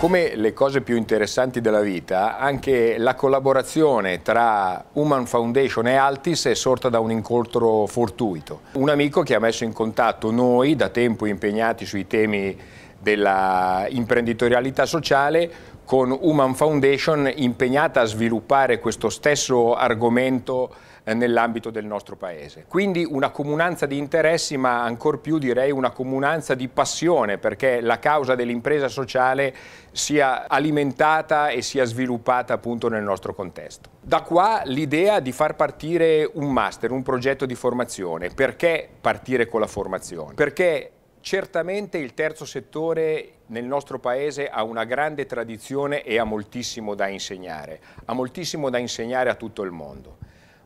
Come le cose più interessanti della vita, anche la collaborazione tra Human Foundation e Altis è sorta da un incontro fortuito. Un amico che ha messo in contatto noi, da tempo impegnati sui temi dell'imprenditorialità sociale, con Human Foundation impegnata a sviluppare questo stesso argomento eh, nell'ambito del nostro Paese. Quindi una comunanza di interessi, ma ancor più direi una comunanza di passione, perché la causa dell'impresa sociale sia alimentata e sia sviluppata appunto nel nostro contesto. Da qua l'idea di far partire un master, un progetto di formazione. Perché partire con la formazione? Perché certamente il terzo settore nel nostro paese ha una grande tradizione e ha moltissimo da insegnare, ha moltissimo da insegnare a tutto il mondo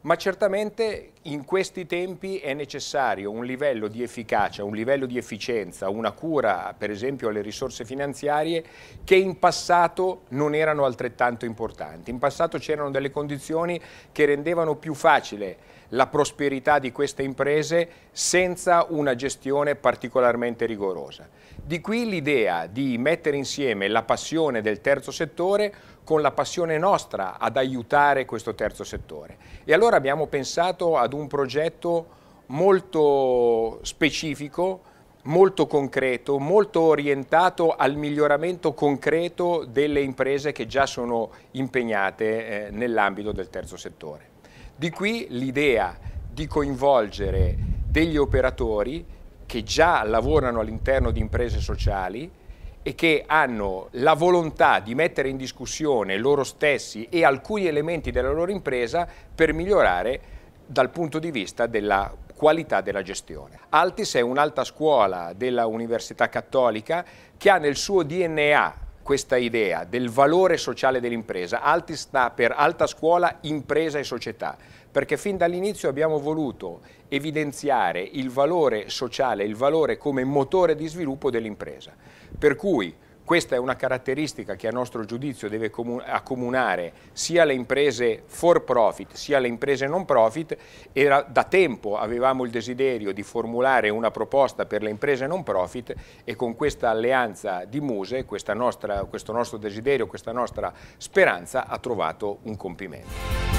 ma certamente in questi tempi è necessario un livello di efficacia, un livello di efficienza, una cura per esempio alle risorse finanziarie che in passato non erano altrettanto importanti. In passato c'erano delle condizioni che rendevano più facile la prosperità di queste imprese senza una gestione particolarmente rigorosa. Di qui l'idea di mettere insieme la passione del terzo settore con la passione nostra ad aiutare questo terzo settore. E allora allora abbiamo pensato ad un progetto molto specifico, molto concreto, molto orientato al miglioramento concreto delle imprese che già sono impegnate eh, nell'ambito del terzo settore. Di qui l'idea di coinvolgere degli operatori che già lavorano all'interno di imprese sociali, e che hanno la volontà di mettere in discussione loro stessi e alcuni elementi della loro impresa per migliorare dal punto di vista della qualità della gestione. Altis è un'alta scuola della Università Cattolica che ha nel suo DNA questa idea del valore sociale dell'impresa. Alti sta per alta scuola, impresa e società, perché fin dall'inizio abbiamo voluto evidenziare il valore sociale, il valore come motore di sviluppo dell'impresa. Per cui questa è una caratteristica che a nostro giudizio deve accomunare sia le imprese for profit sia le imprese non profit. Era, da tempo avevamo il desiderio di formulare una proposta per le imprese non profit e con questa alleanza di Muse, nostra, questo nostro desiderio, questa nostra speranza ha trovato un compimento.